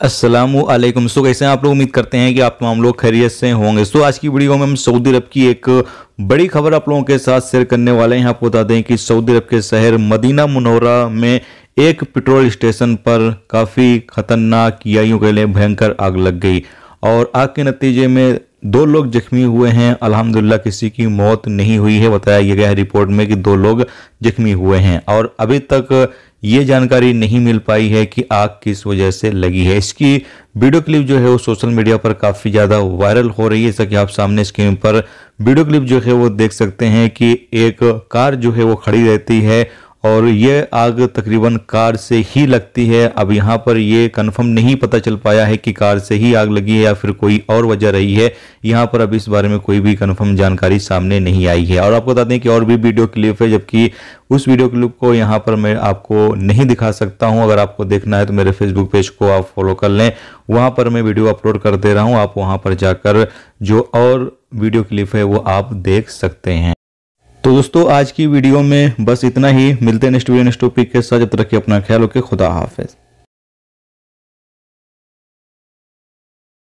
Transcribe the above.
असलम सो कैसे हैं आप लोग उम्मीद करते हैं कि आप तमाम लोग खैरियत से होंगे सो आज की वीडियो में हम सऊदी अरब की एक बड़ी खबर आप लोगों के साथ शेयर करने वाले हैं आपको बता दें कि सऊदी अरब के शहर मदीना मुनौरा में एक पेट्रोल स्टेशन पर काफ़ी खतरनाक या यूँ लिए भयंकर आग लग गई और आग के नतीजे में दो लोग जख्मी हुए हैं अलहमदिल्ला किसी की मौत नहीं हुई है बताया गया है रिपोर्ट में कि दो लोग जख्मी हुए हैं और अभी तक ये जानकारी नहीं मिल पाई है कि आग किस वजह से लगी है इसकी वीडियो क्लिप जो है वो सोशल मीडिया पर काफ़ी ज़्यादा वायरल हो रही है जैसा कि आप सामने स्क्रीन पर वीडियो क्लिप जो है वो देख सकते हैं कि एक कार जो है वो खड़ी रहती है और ये आग तकरीबन कार से ही लगती है अब यहाँ पर ये कंफर्म नहीं पता चल पाया है कि कार से ही आग लगी है या फिर कोई और वजह रही है यहाँ पर अब इस बारे में कोई भी कंफर्म जानकारी सामने नहीं आई है और आपको बता दें कि और भी वीडियो क्लिप है जबकि उस वीडियो क्लिप को यहाँ पर मैं आपको नहीं दिखा सकता हूँ अगर आपको देखना है तो मेरे फेसबुक पेज को आप फॉलो कर लें वहाँ पर मैं वीडियो अपलोड कर दे रहा हूँ आप वहाँ पर जाकर जो और वीडियो क्लिप है वो आप देख सकते हैं तो दोस्तों आज की वीडियो में बस इतना ही मिलते हैं नेक्स्ट वीडियो नेक्स्ट टॉपिक के साथ जब तक रखिए अपना ख्याल रखे खुदा हाफिज़